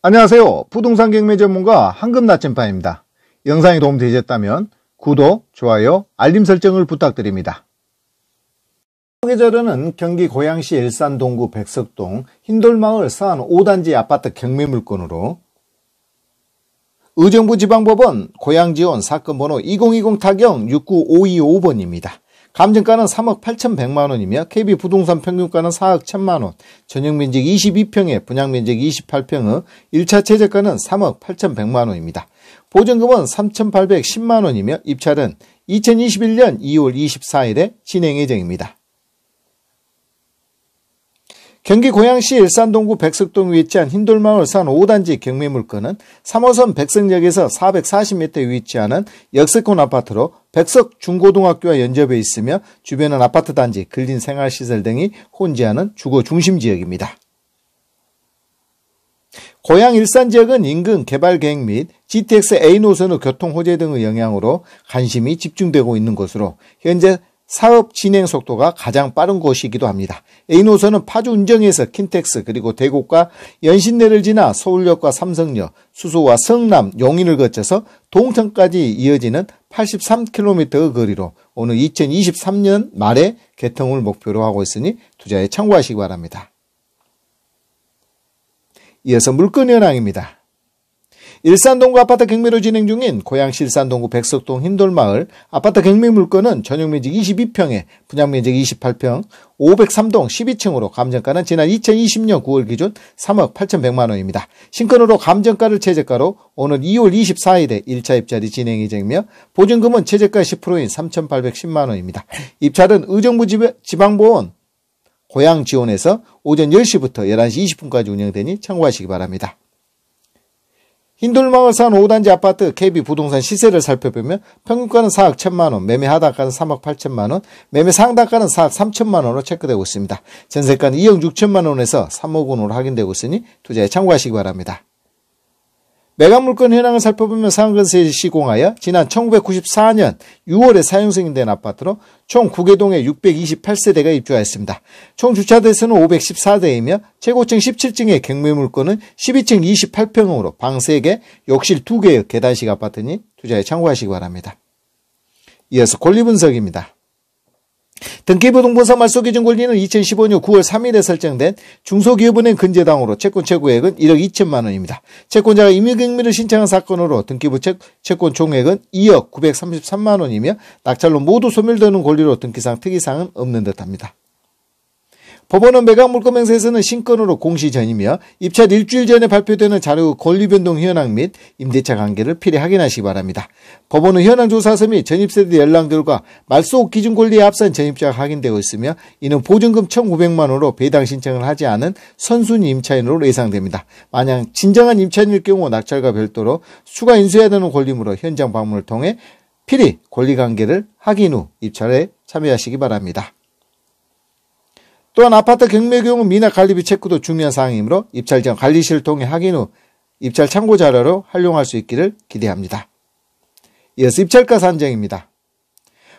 안녕하세요. 부동산 경매 전문가 황금 나침파입니다 영상이 도움되셨다면 구독, 좋아요, 알림 설정을 부탁드립니다. 소개자료는 경기 고양시 일산 동구 백석동 흰돌마을 산 5단지 아파트 경매 물건으로 의정부 지방법원 고양지원 사건 번호 2020 타경 69525번입니다. 감정가는 3억 8,100만 원이며 KB 부동산 평균가는 4억 1 0 0 0만 원, 전용 면적 22평에 분양 면적 28평의 1차 최저가는 3억 8,100만 원입니다. 보증금은 3,810만 원이며 입찰은 2021년 2월 24일에 진행 예정입니다. 경기 고양시 일산동구 백석동 위치한 흰돌마을 산 5단지 경매물건은 3호선 백석역에서 440m 에 위치하는 역세권 아파트로 백석 중고등학교와 연접해 있으며 주변은 아파트 단지, 근린 생활시설 등이 혼재하는 주거 중심 지역입니다. 고양 일산 지역은 인근 개발 계획 및 GTX A 노선의 교통 호재 등의 영향으로 관심이 집중되고 있는 것으로 현재 사업 진행 속도가 가장 빠른 곳이기도 합니다. A노선은 파주 운정에서 킨텍스 그리고 대곡과 연신내를 지나 서울역과 삼성역, 수소와 성남, 용인을 거쳐서 동천까지 이어지는 83km의 거리로 오늘 2023년 말에 개통을 목표로 하고 있으니 투자에 참고하시기 바랍니다. 이어서 물건현황입니다. 일산동구 아파트 경매로 진행 중인 고양시 일산동구 백석동 흰돌마을 아파트 경매 물건은 전용면적 22평에 분양면적 28평 503동 12층으로 감정가는 지난 2020년 9월 기준 3억 8,100만원입니다. 신건으로 감정가를 최저가로 오늘 2월 24일에 1차 입찰이 진행 예정이며 보증금은 최저가 10%인 3,810만원입니다. 입찰은 의정부 지방보원 고향지원에서 오전 10시부터 11시 20분까지 운영되니 참고하시기 바랍니다. 흰돌망을 산 5단지 아파트 KB 부동산 시세를 살펴보면 평균가는 4억 1천만 원, 매매 하단가는 3억 8천만 원, 매매 상단가는 4억 3천만 원으로 체크되고 있습니다. 전세가는 2억 6천만 원에서 3억 원으로 확인되고 있으니 투자에 참고하시기 바랍니다. 매각물건 현황을 살펴보면 상근세 시공하여 지난 1994년 6월에 사용 승인된 아파트로 총 9개동에 628세대가 입주하였습니다. 총 주차대수는 514대이며 최고층 17층의 경매물건은 12층 28평으로 방 3개, 욕실 2개의 계단식 아파트니 투자에 참고하시기 바랍니다. 이어서 권리분석입니다. 등기부등본서말 소여준 권리는 2015년 9월 3일에 설정된 중소기업은행 근제당으로 채권 최고액은 1억 2천만 원입니다. 채권자가 임의경매를 신청한 사건으로 등기부 채권 총액은 2억 933만 원이며 낙찰로 모두 소멸되는 권리로 등기상 특이사항은 없는 듯합니다. 법원은 매각물권행사에서는 신건으로 공시 전이며 입찰 일주일 전에 발표되는 자료 권리변동 현황 및 임대차 관계를 필히 확인하시기 바랍니다. 법원은 현황 조사서 및 전입세대 연락들과 말소 기준 권리에 앞선 전입자가 확인되고 있으며 이는 보증금 1,900만 원으로 배당 신청을 하지 않은 선순위 임차인으로 예상됩니다. 만약 진정한 임차인일 경우 낙찰과 별도로 수가 인수해야 되는 권리므로 현장 방문을 통해 필히 권리관계를 확인 후 입찰에 참여하시기 바랍니다. 또한 아파트 경매 경우 미납 관리비 체크도 중요한 사항이므로 입찰 전 관리실 통해 확인 후 입찰 참고 자료로 활용할 수 있기를 기대합니다. 이어서 입찰가 산정입니다.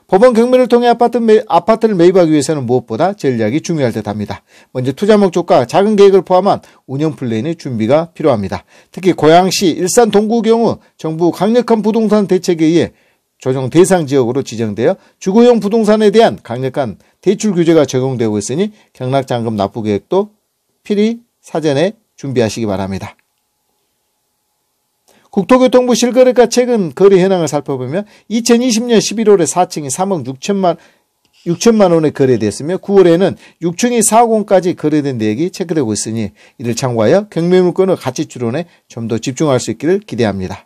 법원 경매를 통해 아파트 매, 아파트를 매입하기 위해서는 무엇보다 전략이 중요할 듯 합니다. 먼저 투자 목적과 작은 계획을 포함한 운영 플랜의 준비가 필요합니다. 특히 고양시 일산 동구 경우 정부 강력한 부동산 대책에 의해 조정 대상 지역으로 지정되어 주거용 부동산에 대한 강력한 대출 규제가 적용되고 있으니 경락잔금 납부 계획도 필히 사전에 준비하시기 바랍니다. 국토교통부 실거래가 최근 거래 현황을 살펴보면 2020년 11월에 4층이 3억 6천만 6천만 원에 거래됐으며 9월에는 6층이 4억원까지 거래된 내역이 체크되고 있으니 이를 참고하여 경매물건을 가치 추론에 좀 더 집중할 수 있기를 기대합니다.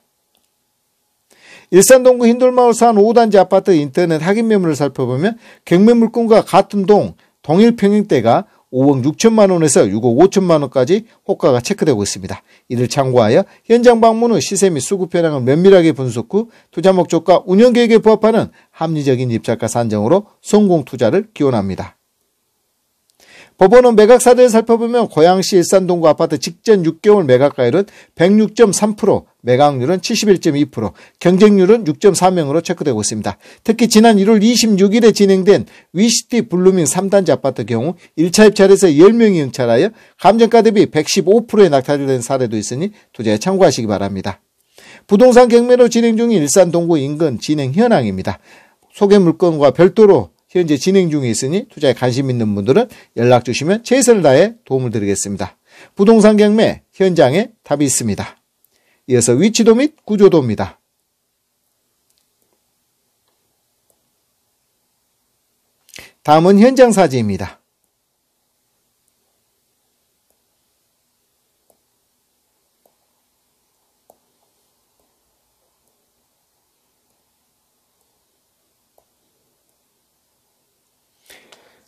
일산동구 흰돌마을 산 5단지 아파트 인터넷 확인 매물을 살펴보면 경매물건과 같은 동 동일 평형대가 5억 6천만 원에서 6억 5천만 원까지 호가가 체크되고 있습니다. 이를 참고하여 현장 방문 후 시세 및 수급 현황을 면밀하게 분석 후 투자 목적과 운영 계획에 부합하는 합리적인 입찰가 산정으로 성공 투자를 기원합니다. 법원은 매각 사례를 살펴보면 고양시 일산동구 아파트 직전 6개월 매각가율은 106.3%, 매각률은 71.2%, 경쟁률은 6.4명으로 체크되고 있습니다. 특히 지난 1월 26일에 진행된 위시티 블루밍 3단지 아파트 경우 1차 입찰에서 10명이 응찰하여 감정가 대비 115%에 낙찰된 사례도 있으니 투자에 참고하시기 바랍니다. 부동산 경매로 진행 중인 일산동구 인근 진행 현황입니다. 소개 물건과 별도로 현재 진행 중에 있으니 투자에 관심 있는 분들은 연락 주시면 최선을 다해 도움을 드리겠습니다. 부동산 경매 현장에 답이 있습니다. 이어서 위치도 및 구조도입니다. 다음은 현장 사진입니다.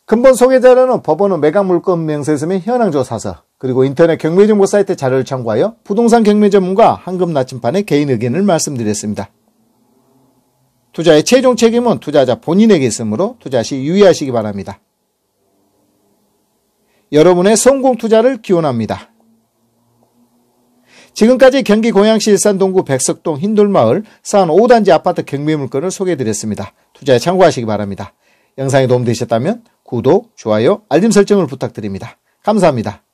근본 소개자료는 법원은 매각물권 명세서 및 현황조사서 그리고 인터넷 경매정보 사이트 자료를 참고하여 부동산 경매 전문가 한금 나침판의 개인 의견을 말씀드렸습니다. 투자의 최종 책임은 투자자 본인에게 있으므로 투자 시 유의하시기 바랍니다. 여러분의 성공 투자를 기원합니다. 지금까지 경기 고양시 일산동구 백석동 흰돌마을 산 5단지 아파트 경매 물건을 소개해드렸습니다. 투자에 참고하시기 바랍니다. 영상이 도움되셨다면 구독, 좋아요, 알림 설정을 부탁드립니다. 감사합니다.